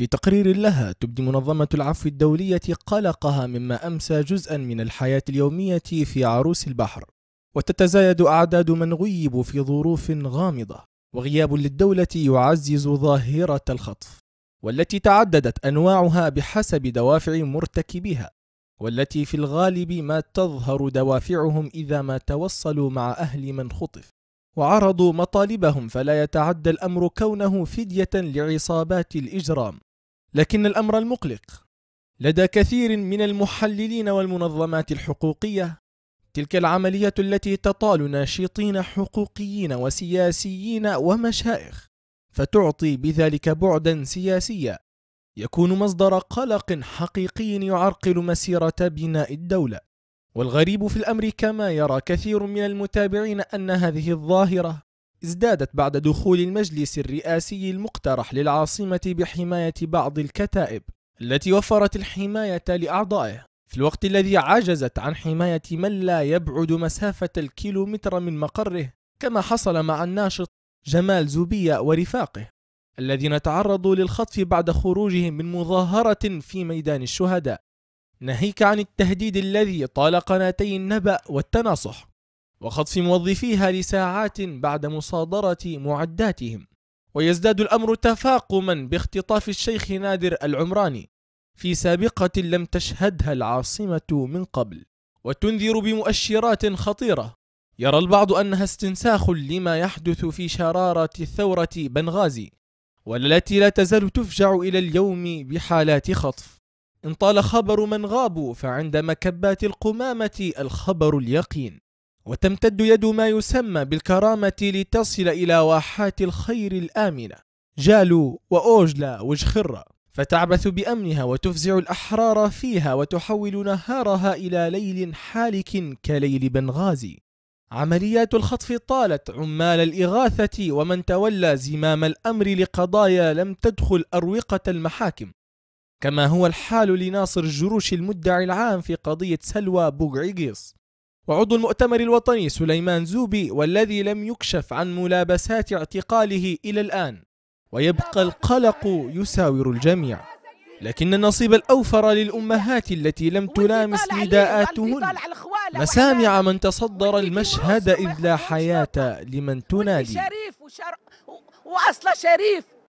في تقرير لها تبدي منظمة العفو الدولية قلقها مما أمسى جزءا من الحياة اليومية في عروس البحر وتتزايد أعداد من غيبوا في ظروف غامضة وغياب للدولة يعزز ظاهرة الخطف والتي تعددت أنواعها بحسب دوافع مرتكبها والتي في الغالب ما تظهر دوافعهم إذا ما توصلوا مع أهل من خطف وعرضوا مطالبهم فلا يتعدى الأمر كونه فدية لعصابات الإجرام لكن الأمر المقلق لدى كثير من المحللين والمنظمات الحقوقية تلك العملية التي تطال ناشطين حقوقيين وسياسيين ومشائخ فتعطي بذلك بعدا سياسيا يكون مصدر قلق حقيقي يعرقل مسيرة بناء الدولة والغريب في الأمر كما يرى كثير من المتابعين أن هذه الظاهرة ازدادت بعد دخول المجلس الرئاسي المقترح للعاصمة بحماية بعض الكتائب التي وفرت الحماية لأعضائه في الوقت الذي عجزت عن حماية من لا يبعد مسافة الكيلومتر من مقره كما حصل مع الناشط جمال زوبيا ورفاقه الذين تعرضوا للخطف بعد خروجهم من مظاهرة في ميدان الشهداء ناهيك عن التهديد الذي طال قناتي النبأ والتناصح وخطف موظفيها لساعات بعد مصادرة معداتهم ويزداد الأمر تفاقما باختطاف الشيخ نادر العمراني في سابقة لم تشهدها العاصمة من قبل وتنذر بمؤشرات خطيرة يرى البعض أنها استنساخ لما يحدث في شرارة ثورة بنغازي والتي لا تزال تفجع إلى اليوم بحالات خطف إن طال خبر من غابوا فعند مكبات القمامة الخبر اليقين وتمتد يد ما يسمى بالكرامة لتصل إلى واحات الخير الآمنة جالو وأوجلا وجخرة فتعبث بأمنها وتفزع الأحرار فيها وتحول نهارها إلى ليل حالك كليل بنغازي عمليات الخطف طالت عمال الإغاثة ومن تولى زمام الأمر لقضايا لم تدخل أروقة المحاكم كما هو الحال لناصر الجروش المدعي العام في قضية سلوى بوغعيقيس وعضو المؤتمر الوطني سليمان زوبي والذي لم يكشف عن ملابسات اعتقاله إلى الآن ويبقى القلق يساور الجميع لكن النصيب الأوفر للأمهات التي لم تلامس نداءاتهن مسامع من تصدر المشهد إذ لا حياة لمن تنادي شريف وشر... شريف